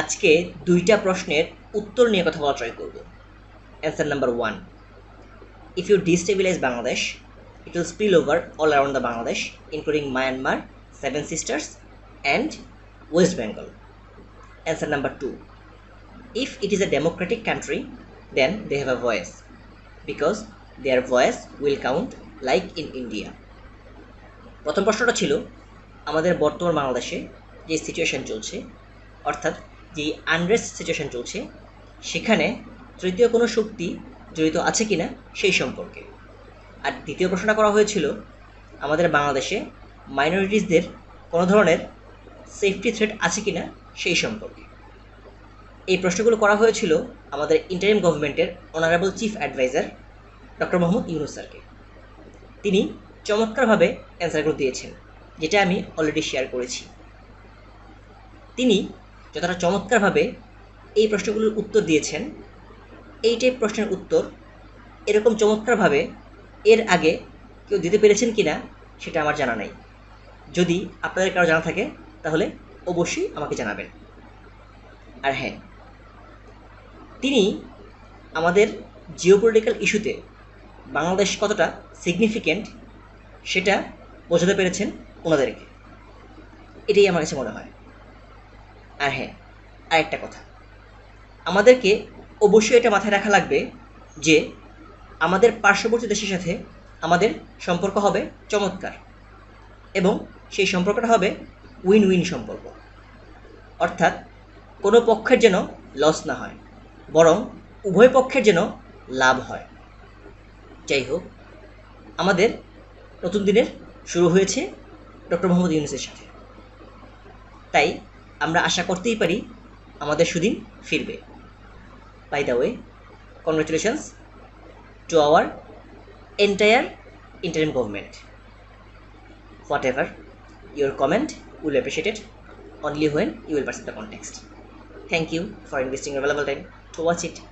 আজকে দুইটা প্রশ্নের উত্তর নিয়ে কথা বলা ট্রাই করব answer number one if you destabilize Bangladesh it will spill over all around the Bangladesh including Myanmar seven sisters and West Bengal answer number two if it is a democratic country then they have a voice because their voice will count like in India প্রথম প্রশ্নটা ছিল আমাদের বর্তমান বাংলাদেশে যে situation চলছে অর্থাৎ যে আনরেস্ট সিচুয়েশন চলছে সেখানে তৃতীয় কোনো শক্তি জড়িত আছে কি না সেই সম্পর্কে আর দ্বিতীয় প্রশ্নটা করা হয়েছিল আমাদের বাংলাদেশে মাইনরিটিসদের কোনো ধরনের সেফটি থ্রেট আছে কি না সেই সম্পর্কে এই প্রশ্নগুলো করা হয়েছিল আমাদের ইন্টারিম গভর্নমেন্টের honourable chief adviser doctor Mohammad Yunus স্যারকে তিনি চমৎকারভাবে অ্যান্সারগুলো দিয়েছেন যেটা আমি অলরেডি শেয়ার করেছি তিনি যতটা চমৎকারভাবে এই প্রশ্নগুলোর উত্তর দিয়েছেন এই টাইপ প্রশ্নের উত্তর এরকম চমৎকারভাবে এর আগে কেউ দিতে পেরেছেন কি না সেটা আমার জানা নেই যদি আপনাদের কারো জানা থাকে তাহলে অবশ্যই আমাকে জানাবেন আর হ্যাঁ তিনি আমাদের জিওপলিটিক্যাল ইস্যুতে বাংলাদেশ কতটা সিগনিফিক্যান্ট সেটা বোঝাতে পেরেছেন ওনাদেরকে এটাই আমার কাছে মনে হয় আর হ্যাঁ আরেকটা কথা আমাদেরকে অবশ্যই এটা মাথায় রাখা লাগবে যে আমাদের পার্শ্ববর্তী দেশের সাথে আমাদের সম্পর্ক হবে চমৎকার এবং সেই সম্পর্কটা হবে উইন উইন সম্পর্ক অর্থাৎ কোনো পক্ষের যেন লস না হয় বরং উভয় পক্ষের যেন লাভ হয় যাই হোক আমাদের নতুন দিনের শুরু হয়েছে ডক্টর মোহাম্মদ ইউনুসের সাথে তাই আমরা আশা করতেই পারি আমাদের সুদিন ফিরবে by the way congratulations to our entire interim government whatever your comment will appreciated only when you will percent the context thank you for investing available time to watch it